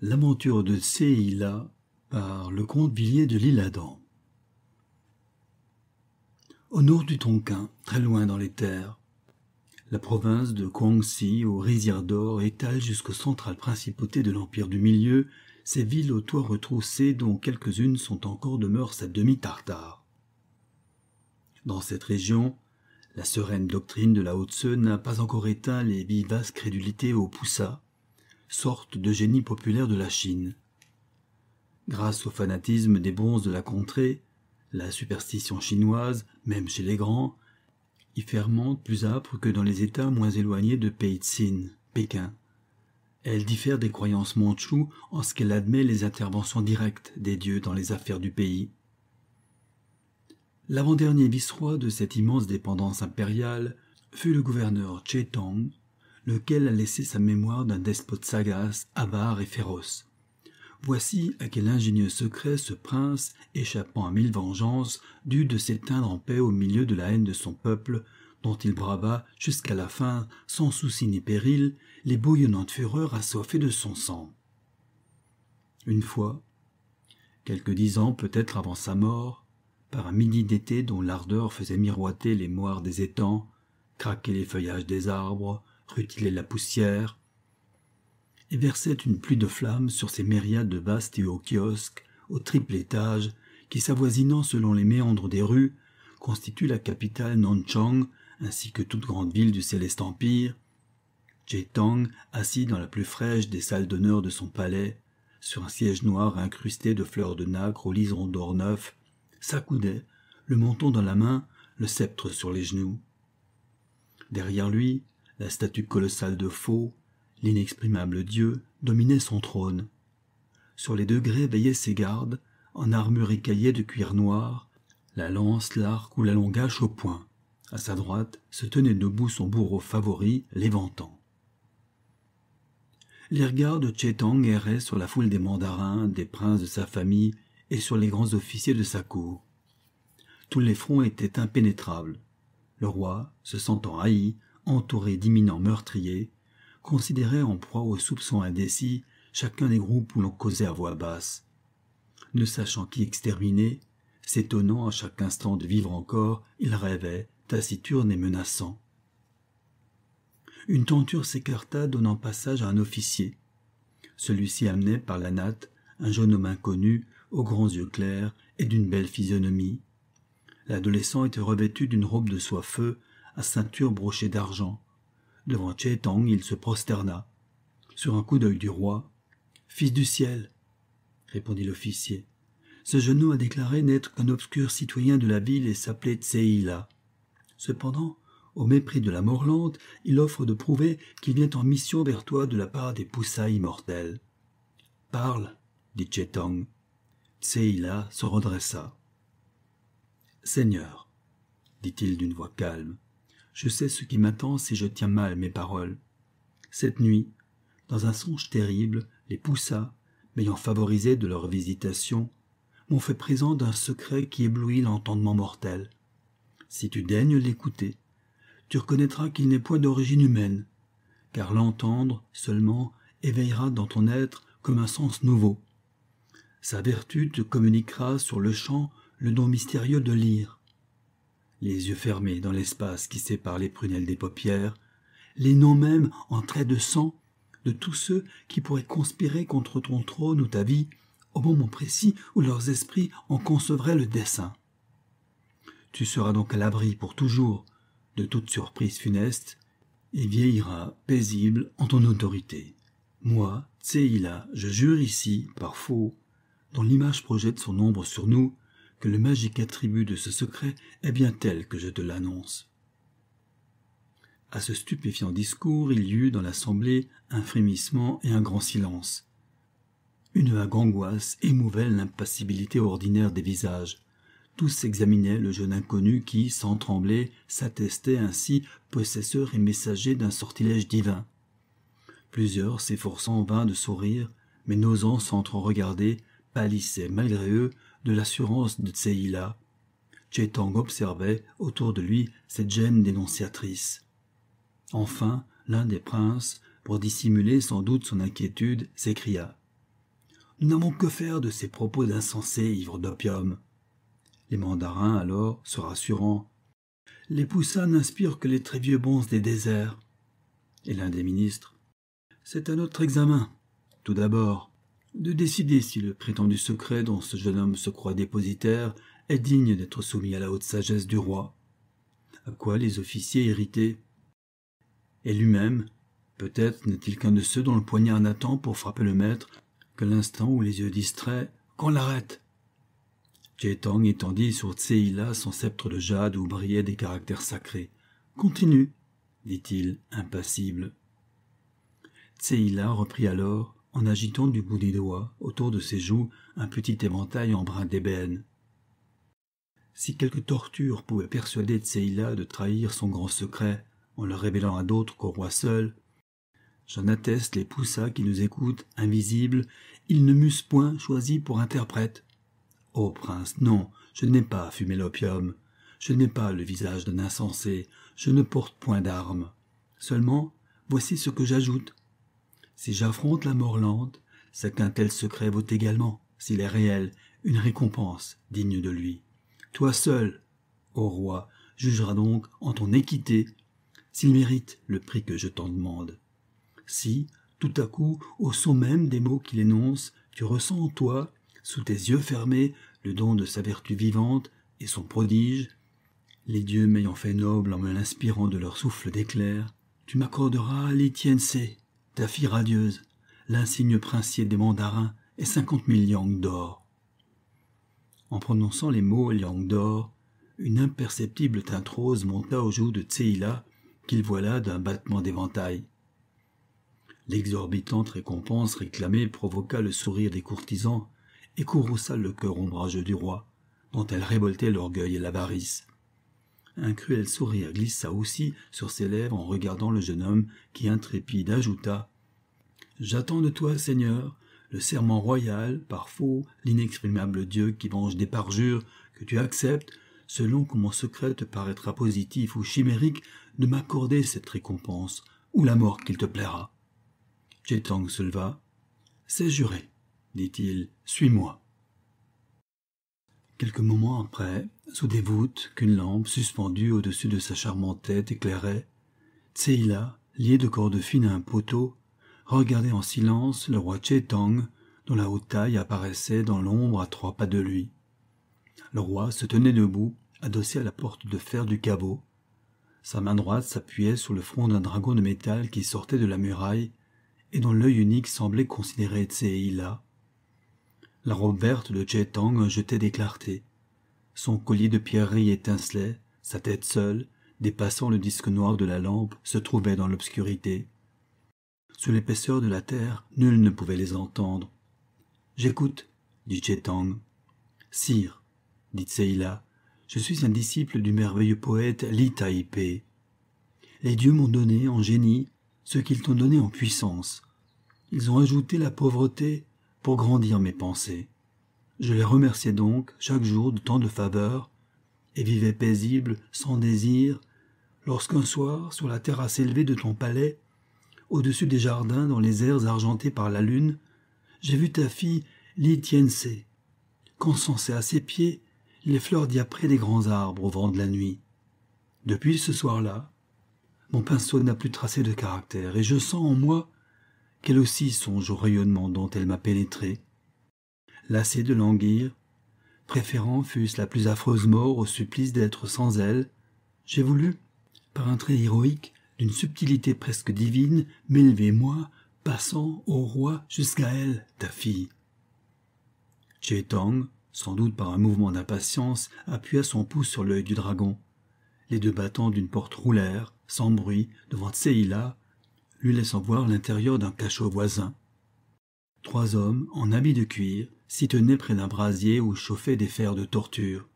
L'aventure de Seila par le comte Villiers de l'île Adam. Au nord du Tonkin, très loin dans les terres, la province de Kwangsi, aux rizières d'or étale jusqu'aux centrales principautés de l'Empire du Milieu ces villes aux toits retroussés dont quelques-unes sont encore de mœurs à demi-tartare. Dans cette région, la sereine doctrine de la haute seu n'a pas encore éteint les vivaces crédulités aux Poussas, sorte de génie populaire de la Chine. Grâce au fanatisme des bronzes de la contrée, la superstition chinoise, même chez les grands, y fermente plus âpre que dans les États moins éloignés de Péi-Tsin, Pékin. Elle diffère des croyances mandchoues en ce qu'elle admet les interventions directes des dieux dans les affaires du pays. L'avant-dernier vice-roi de cette immense dépendance impériale fut le gouverneur Che lequel a laissé sa mémoire d'un despote sagace, avare et féroce. Voici à quel ingénieux secret ce prince, échappant à mille vengeances, dut de s'éteindre en paix au milieu de la haine de son peuple, dont il brava jusqu'à la fin, sans souci ni péril, les bouillonnantes fureurs assoiffées de son sang. Une fois, quelque dix ans peut-être avant sa mort, par un midi d'été dont l'ardeur faisait miroiter les moires des étangs, craquer les feuillages des arbres, rutilait la poussière, et versait une pluie de flammes sur ces myriades de vastes et hauts kiosques au triple étage qui, s'avoisinant selon les méandres des rues, constituent la capitale Nanchang ainsi que toute grande ville du céleste empire. Tang, assis dans la plus fraîche des salles d'honneur de son palais, sur un siège noir incrusté de fleurs de nacre aux liserons d'or neuf, s'accoudait, le menton dans la main, le sceptre sur les genoux. Derrière lui, la statue colossale de Faux, l'inexprimable Dieu, dominait son trône. Sur les degrés veillaient ses gardes, en armure écaillée de cuir noir, la lance, l'arc ou la longache au poing. À sa droite se tenait debout son bourreau favori, l'éventant. Les regards de Chetang erraient sur la foule des mandarins, des princes de sa famille et sur les grands officiers de sa cour. Tous les fronts étaient impénétrables. Le roi, se sentant haï, entouré d'imminents meurtriers, considéraient en proie aux soupçons indécis chacun des groupes où l'on causait à voix basse. Ne sachant qui exterminer, s'étonnant à chaque instant de vivre encore, il rêvait, taciturne et menaçant. Une tenture s'écarta, donnant passage à un officier. Celui-ci amenait par la natte un jeune homme inconnu, aux grands yeux clairs et d'une belle physionomie. L'adolescent était revêtu d'une robe de soie feu, à ceinture brochée d'argent. Devant Tang, il se prosterna. Sur un coup d'œil du roi, Fils du ciel, répondit l'officier, ce genou a déclaré n'être qu'un obscur citoyen de la ville et s'appelait Tseïla. Cependant, au mépris de la Morlante, il offre de prouver qu'il vient en mission vers toi de la part des poussailles immortels. Parle, dit Tang. Tseïla se redressa. Seigneur, dit-il d'une voix calme, je sais ce qui m'attend si je tiens mal mes paroles. Cette nuit, dans un songe terrible, les poussa, m'ayant favorisé de leur visitation, m'ont fait présent d'un secret qui éblouit l'entendement mortel. Si tu daignes l'écouter, tu reconnaîtras qu'il n'est point d'origine humaine, car l'entendre seulement éveillera dans ton être comme un sens nouveau. Sa vertu te communiquera sur le champ le don mystérieux de lire, les yeux fermés dans l'espace qui sépare les prunelles des paupières, les noms même en traits de sang de tous ceux qui pourraient conspirer contre ton trône ou ta vie au moment précis où leurs esprits en concevraient le dessein. Tu seras donc à l'abri pour toujours de toute surprise funeste et vieilliras paisible en ton autorité. Moi, Tseïla, je jure ici, par faux, dont l'image projette son ombre sur nous, que le magique attribut de ce secret est bien tel que je te l'annonce. À ce stupéfiant discours, il y eut dans l'assemblée un frémissement et un grand silence. Une vague angoisse émouvait l'impassibilité ordinaire des visages. Tous examinaient le jeune inconnu qui, sans trembler, s'attestait ainsi possesseur et messager d'un sortilège divin. Plusieurs, s'efforçant en vain de sourire, mais n'osant s'entre-regarder, pâlissaient malgré eux de l'assurance de Tseïla. Chetang observait autour de lui cette gêne dénonciatrice. Enfin, l'un des princes, pour dissimuler sans doute son inquiétude, s'écria Nous n'avons que faire de ces propos d'insensés ivres d'opium. Les mandarins, alors, se rassurant Les poussins n'inspirent que les très vieux bons des déserts. Et l'un des ministres C'est un autre examen. Tout d'abord, de décider si le prétendu secret dont ce jeune homme se croit dépositaire est digne d'être soumis à la haute sagesse du roi. À quoi les officiers irrités Et lui-même, peut-être n'est-il qu'un de ceux dont le poignard n'attend pour frapper le maître que l'instant où les yeux distraits, qu'on l'arrête Tchétang étendit sur Tseïla son sceptre de jade où brillaient des caractères sacrés. Continue, dit-il, impassible. Tseïla reprit alors en agitant du bout des doigts, autour de ses joues, un petit éventail en brin d'ébène. Si quelque torture pouvait persuader Tseïla de trahir son grand secret en le révélant à d'autres qu'au roi seul, j'en atteste les poussas qui nous écoutent, invisibles, ils ne m'eussent point choisi pour interprète. Ô prince, non, je n'ai pas fumé l'opium, je n'ai pas le visage d'un insensé, je ne porte point d'armes. Seulement, voici ce que j'ajoute si j'affronte la mort lente, c'est qu'un tel secret vaut également, s'il est réel, une récompense digne de lui. Toi seul, ô roi, jugeras donc en ton équité s'il mérite le prix que je t'en demande. Si, tout à coup, au son même des mots qu'il énonce, tu ressens en toi, sous tes yeux fermés, le don de sa vertu vivante et son prodige, les dieux m'ayant fait noble en me l'inspirant de leur souffle d'éclair, tu m'accorderas ta fille radieuse, l'insigne princier des mandarins, et cinquante mille yang d'or. En prononçant les mots yang d'or, une imperceptible teinte rose monta aux joues de Tseila, qu'il voila d'un battement d'éventail. L'exorbitante récompense réclamée provoqua le sourire des courtisans et courrouça le cœur ombrageux du roi, dont elle révoltait l'orgueil et l'avarice un cruel sourire glissa aussi sur ses lèvres en regardant le jeune homme qui, intrépide, ajouta J'attends de toi, Seigneur, le serment royal, par faux, l'inexprimable Dieu qui venge des parjures, que tu acceptes, selon que mon secret te paraîtra positif ou chimérique, de m'accorder cette récompense, ou la mort qu'il te plaira. Jetang se leva. C'est juré, dit-il, suis-moi. Quelques moments après, sous des voûtes qu'une lampe suspendue au-dessus de sa charmante tête éclairait, Tseila, liée de cordes fine à un poteau, regardait en silence le roi Tang, dont la haute taille apparaissait dans l'ombre à trois pas de lui. Le roi se tenait debout, adossé à la porte de fer du caveau. Sa main droite s'appuyait sur le front d'un dragon de métal qui sortait de la muraille et dont l'œil unique semblait considérer Tseïla. La robe verte de Tang jetait des clartés. Son collier de pierreries étincelait, sa tête seule, dépassant le disque noir de la lampe, se trouvait dans l'obscurité. Sous l'épaisseur de la terre, nul ne pouvait les entendre. J'écoute, dit Chetang. Sire, dit Seila, je suis un disciple du merveilleux poète Li Taipei. Les dieux m'ont donné en génie ce qu'ils t'ont donné en puissance. Ils ont ajouté la pauvreté pour grandir mes pensées. Je les remerciais donc chaque jour de tant de faveurs, et vivais paisible, sans désir, lorsqu'un soir, sur la terrasse élevée de ton palais, au-dessus des jardins dans les airs argentés par la lune, j'ai vu ta fille Li Tiense, à ses pieds les fleurs diaprées des grands arbres au vent de la nuit. Depuis ce soir-là, mon pinceau n'a plus tracé de caractère, et je sens en moi qu'elle aussi songe au rayonnement dont elle m'a pénétré, lassé de languir, préférant fût-ce la plus affreuse mort au supplice d'être sans elle, j'ai voulu, par un trait héroïque, d'une subtilité presque divine, m'élever moi, passant au roi jusqu'à elle, ta fille. Tang, sans doute par un mouvement d'impatience, appuya son pouce sur l'œil du dragon. Les deux battants d'une porte roulèrent, sans bruit, devant Tseïla, lui laissant voir l'intérieur d'un cachot voisin. Trois hommes, en habits de cuir, s'y tenaient près d'un brasier où chauffaient des fers de torture.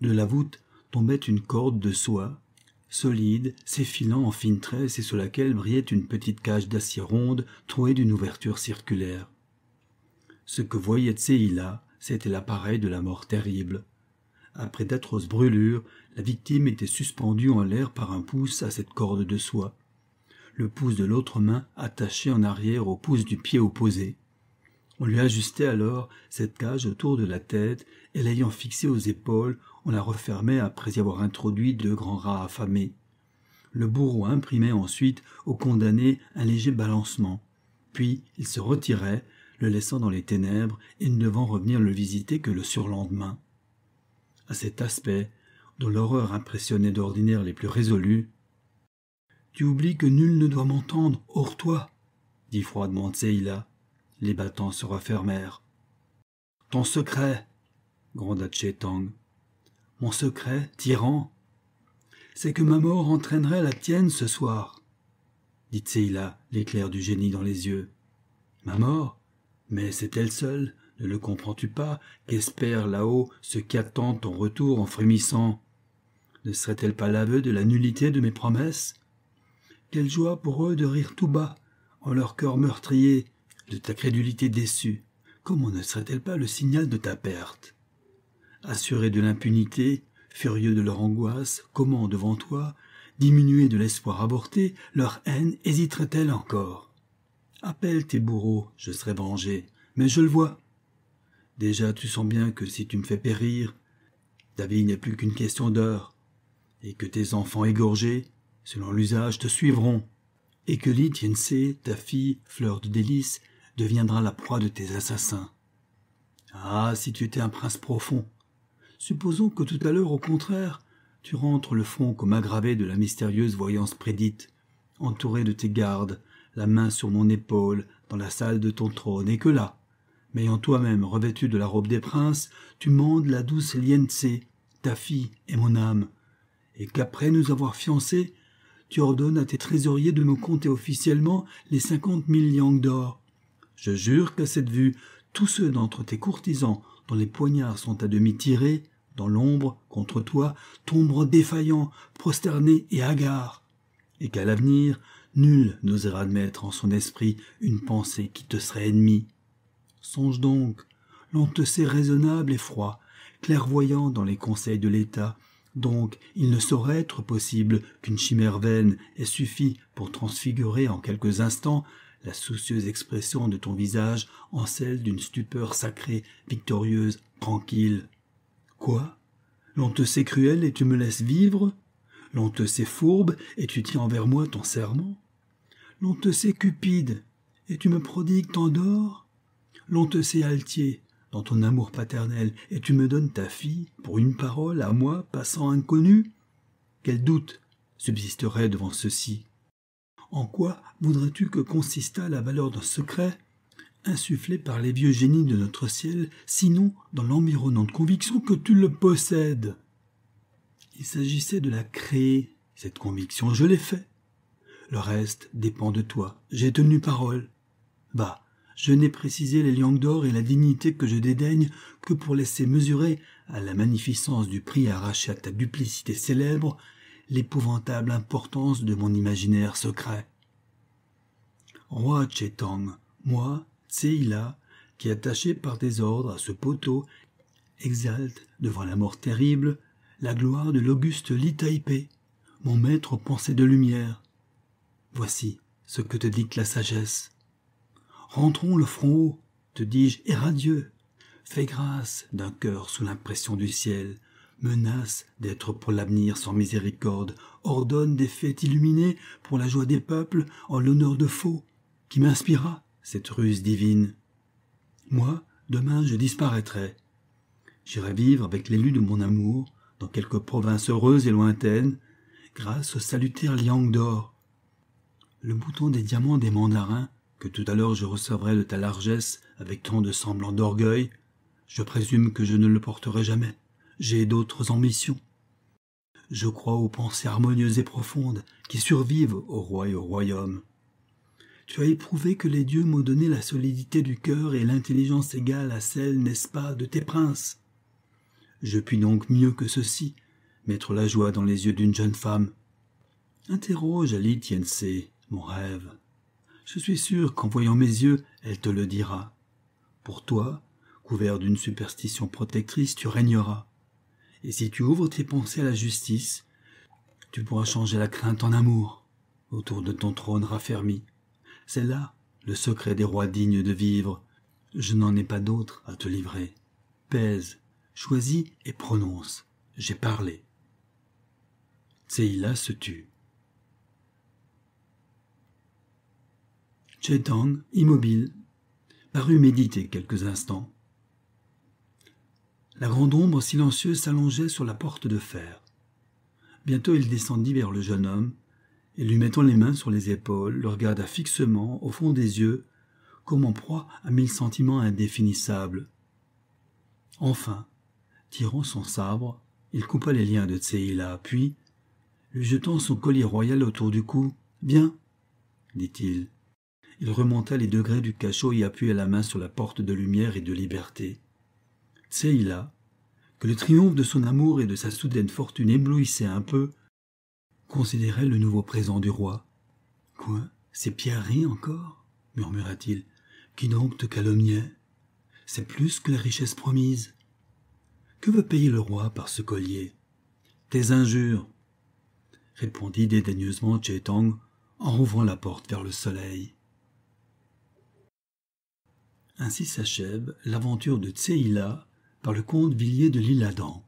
De la voûte tombait une corde de soie, solide, s'effilant en fines tresses et sous laquelle brillait une petite cage d'acier ronde trouée d'une ouverture circulaire. Ce que voyait Tseïla, c'était l'appareil de la mort terrible. Après d'atroces brûlures, la victime était suspendue en l'air par un pouce à cette corde de soie le pouce de l'autre main attaché en arrière au pouce du pied opposé. On lui ajustait alors cette cage autour de la tête et l'ayant fixée aux épaules, on la refermait après y avoir introduit deux grands rats affamés. Le bourreau imprimait ensuite au condamné un léger balancement. Puis il se retirait, le laissant dans les ténèbres et ne devant revenir le visiter que le surlendemain. À cet aspect, dont l'horreur impressionnait d'ordinaire les plus résolus, tu oublies que nul ne doit m'entendre hors toi, dit froidement Tseïla. Les battants se refermèrent. Ton secret, gronda Tang. Mon secret, tyran, c'est que ma mort entraînerait la tienne ce soir, dit Tseïla, l'éclair du génie dans les yeux. Ma mort Mais c'est elle seule, ne le comprends-tu pas, qu'espère là-haut ce qu'attend ton retour en frémissant Ne serait-elle pas l'aveu de la nullité de mes promesses quelle joie pour eux de rire tout bas, en leur cœur meurtrier, de ta crédulité déçue. Comment ne serait-elle pas le signal de ta perte Assurés de l'impunité, furieux de leur angoisse, comment, devant toi, diminués de l'espoir avorté, leur haine hésiterait-elle encore Appelle tes bourreaux, je serai vengé, mais je le vois. Déjà, tu sens bien que si tu me fais périr, ta vie n'est plus qu'une question d'heure, et que tes enfants égorgés, selon l'usage, te suivront, et que Li ta fille, fleur de délice, deviendra la proie de tes assassins. Ah, si tu étais un prince profond Supposons que tout à l'heure, au contraire, tu rentres le front comme aggravé de la mystérieuse voyance prédite, entouré de tes gardes, la main sur mon épaule, dans la salle de ton trône, et que là, m'ayant toi-même revêtu de la robe des princes, tu mandes la douce Lien-Sé, ta fille et mon âme, et qu'après nous avoir fiancés, tu ordonnes à tes trésoriers de me compter officiellement les cinquante mille liangs d'or. Je jure qu'à cette vue, tous ceux d'entre tes courtisans dont les poignards sont à demi tirés, dans l'ombre, contre toi, tomberont défaillants, prosternés et hagards, et qu'à l'avenir, nul n'osera admettre en son esprit une pensée qui te serait ennemie. Songe donc, l'on te sait raisonnable et froid, clairvoyant dans les conseils de l'État, donc il ne saurait être possible qu'une chimère vaine ait suffi pour transfigurer en quelques instants la soucieuse expression de ton visage en celle d'une stupeur sacrée, victorieuse, tranquille. Quoi L'on te sait cruel et tu me laisses vivre L'on te sait fourbe et tu tiens envers moi ton serment L'on te sait cupide et tu me prodigues tant d'or L'on te sait altier ton amour paternel, et tu me donnes ta fille pour une parole à moi passant inconnue Quel doute subsisterait devant ceci En quoi voudrais-tu que consistât la valeur d'un secret insufflé par les vieux génies de notre ciel, sinon dans l'environnante conviction que tu le possèdes Il s'agissait de la créer, cette conviction, je l'ai fait. Le reste dépend de toi, j'ai tenu parole. Bah, je n'ai précisé les liens d'or et la dignité que je dédaigne que pour laisser mesurer, à la magnificence du prix arraché à ta duplicité célèbre, l'épouvantable importance de mon imaginaire secret. Roi Chetang, moi, Tseila, qui attaché par tes ordres à ce poteau, exalte devant la mort terrible la gloire de l'auguste Litaipé, mon maître aux pensées de lumière. Voici ce que te dicte la sagesse. Rentrons le front haut, te dis-je, et radieux. Fais grâce d'un cœur sous l'impression du ciel, menace d'être pour l'avenir sans miséricorde, ordonne des fêtes illuminées pour la joie des peuples en l'honneur de faux, qui m'inspira cette ruse divine. Moi, demain, je disparaîtrai. J'irai vivre avec l'élu de mon amour, dans quelque province heureuse et lointaine, grâce au salutaire liang d'or. Le bouton des diamants des mandarins que tout à l'heure je recevrai de ta largesse avec tant de semblants d'orgueil, je présume que je ne le porterai jamais. J'ai d'autres ambitions. Je crois aux pensées harmonieuses et profondes qui survivent au roi et au royaume. Tu as éprouvé que les dieux m'ont donné la solidité du cœur et l'intelligence égale à celle, n'est-ce pas, de tes princes. Je puis donc mieux que ceci, mettre la joie dans les yeux d'une jeune femme. Interroge Ali Tiense, mon rêve. Je suis sûr qu'en voyant mes yeux, elle te le dira. Pour toi, couvert d'une superstition protectrice, tu régneras. Et si tu ouvres tes pensées à la justice, tu pourras changer la crainte en amour, autour de ton trône raffermi. C'est là le secret des rois dignes de vivre. Je n'en ai pas d'autre à te livrer. Pèse, choisis et prononce. J'ai parlé. là se tut. immobile, parut méditer quelques instants. La grande ombre silencieuse s'allongeait sur la porte de fer. Bientôt il descendit vers le jeune homme, et lui mettant les mains sur les épaules, le regarda fixement au fond des yeux, comme en proie à mille sentiments indéfinissables. Enfin, tirant son sabre, il coupa les liens de Tseïla, puis, lui jetant son collier royal autour du cou, Bien, dit-il, il remonta les degrés du cachot et appuya la main sur la porte de lumière et de liberté. Tseïla, que le triomphe de son amour et de sa soudaine fortune éblouissait un peu, considérait le nouveau présent du roi. Quoi Ces pierreries encore murmura-t-il. Qui donc te calomniait C'est plus que la richesse promise. Que veut payer le roi par ce collier Tes injures répondit dédaigneusement Tang en rouvrant la porte vers le soleil. Ainsi s'achève l'aventure de Tseïla par le comte Villiers de l'île adam